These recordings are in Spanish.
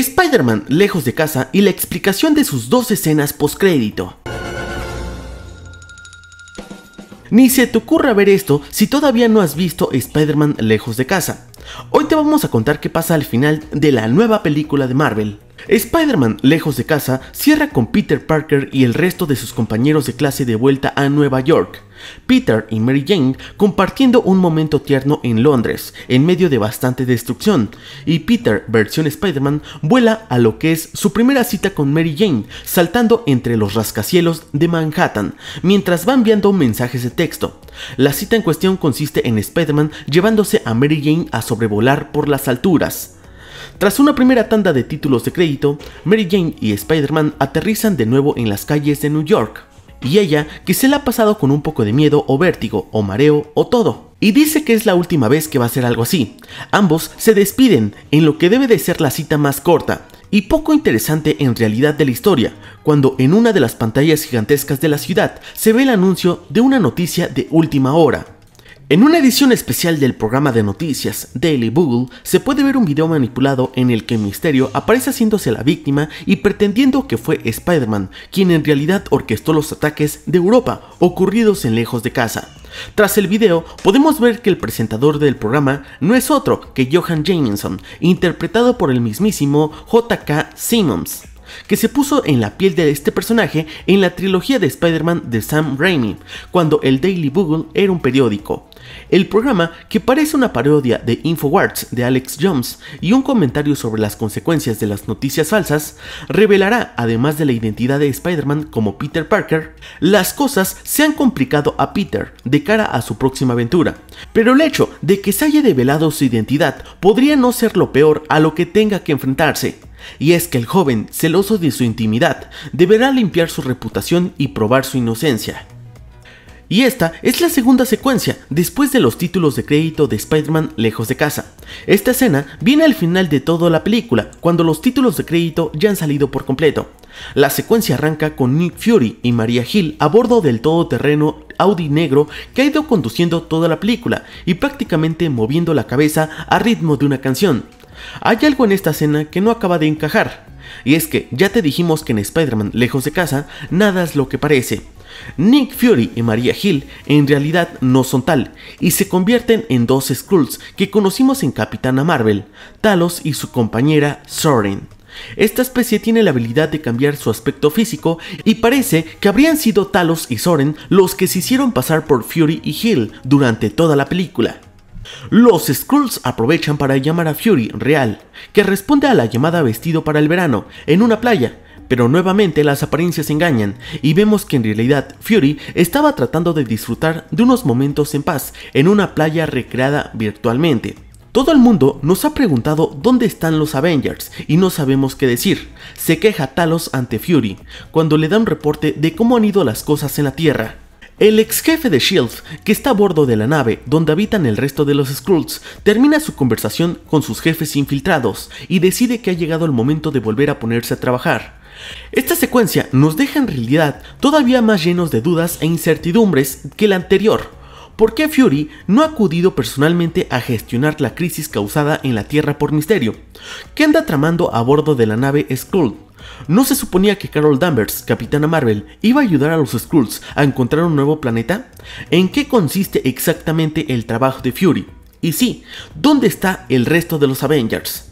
Spider-Man lejos de casa y la explicación de sus dos escenas postcrédito. Ni se te ocurra ver esto si todavía no has visto Spider-Man lejos de casa. Hoy te vamos a contar qué pasa al final de la nueva película de Marvel. Spider-Man, lejos de casa, cierra con Peter Parker y el resto de sus compañeros de clase de vuelta a Nueva York. Peter y Mary Jane compartiendo un momento tierno en Londres, en medio de bastante destrucción, y Peter, versión Spider-Man, vuela a lo que es su primera cita con Mary Jane, saltando entre los rascacielos de Manhattan, mientras va enviando mensajes de texto. La cita en cuestión consiste en Spider-Man llevándose a Mary Jane a sobrevolar por las alturas. Tras una primera tanda de títulos de crédito, Mary Jane y Spider-Man aterrizan de nuevo en las calles de New York. Y ella, que se la ha pasado con un poco de miedo o vértigo o mareo o todo. Y dice que es la última vez que va a ser algo así. Ambos se despiden en lo que debe de ser la cita más corta, y poco interesante en realidad de la historia, cuando en una de las pantallas gigantescas de la ciudad se ve el anuncio de una noticia de última hora, en una edición especial del programa de noticias Daily Bugle se puede ver un video manipulado en el que Misterio aparece haciéndose la víctima y pretendiendo que fue Spider-Man, quien en realidad orquestó los ataques de Europa ocurridos en lejos de casa. Tras el video, podemos ver que el presentador del programa no es otro que Johan Jameson, interpretado por el mismísimo J.K. Simmons que se puso en la piel de este personaje en la trilogía de Spider-Man de Sam Raimi, cuando el Daily Bugle era un periódico. El programa, que parece una parodia de Infowars de Alex Jones y un comentario sobre las consecuencias de las noticias falsas, revelará, además de la identidad de Spider-Man como Peter Parker, las cosas se han complicado a Peter de cara a su próxima aventura, pero el hecho de que se haya develado su identidad podría no ser lo peor a lo que tenga que enfrentarse y es que el joven, celoso de su intimidad, deberá limpiar su reputación y probar su inocencia. Y esta es la segunda secuencia, después de los títulos de crédito de Spider-Man Lejos de Casa. Esta escena viene al final de toda la película, cuando los títulos de crédito ya han salido por completo. La secuencia arranca con Nick Fury y Maria Hill a bordo del todoterreno Audi negro que ha ido conduciendo toda la película y prácticamente moviendo la cabeza a ritmo de una canción. Hay algo en esta escena que no acaba de encajar. Y es que ya te dijimos que en Spider-Man Lejos de Casa nada es lo que parece. Nick Fury y Maria Hill en realidad no son tal, y se convierten en dos Skrulls que conocimos en Capitana Marvel, Talos y su compañera Soren. Esta especie tiene la habilidad de cambiar su aspecto físico y parece que habrían sido Talos y Soren los que se hicieron pasar por Fury y Hill durante toda la película. Los Skrulls aprovechan para llamar a Fury real, que responde a la llamada vestido para el verano en una playa, pero nuevamente las apariencias engañan y vemos que en realidad Fury estaba tratando de disfrutar de unos momentos en paz en una playa recreada virtualmente. Todo el mundo nos ha preguntado dónde están los Avengers y no sabemos qué decir. Se queja Talos ante Fury cuando le da un reporte de cómo han ido las cosas en la Tierra. El ex jefe de Shield, que está a bordo de la nave donde habitan el resto de los Skrulls, termina su conversación con sus jefes infiltrados y decide que ha llegado el momento de volver a ponerse a trabajar. Esta secuencia nos deja en realidad todavía más llenos de dudas e incertidumbres que la anterior. ¿Por qué Fury no ha acudido personalmente a gestionar la crisis causada en la Tierra por Misterio? ¿Qué anda tramando a bordo de la nave Skrull? ¿No se suponía que Carol Danvers, Capitana Marvel, iba a ayudar a los Skrulls a encontrar un nuevo planeta? ¿En qué consiste exactamente el trabajo de Fury? Y sí, ¿dónde está el resto de los Avengers?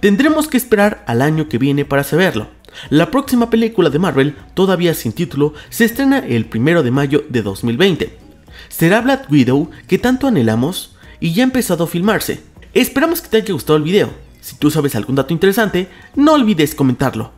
Tendremos que esperar al año que viene para saberlo. La próxima película de Marvel, todavía sin título, se estrena el 1 de mayo de 2020. ¿Será Black Widow que tanto anhelamos? Y ya ha empezado a filmarse. Esperamos que te haya gustado el video. Si tú sabes algún dato interesante, no olvides comentarlo.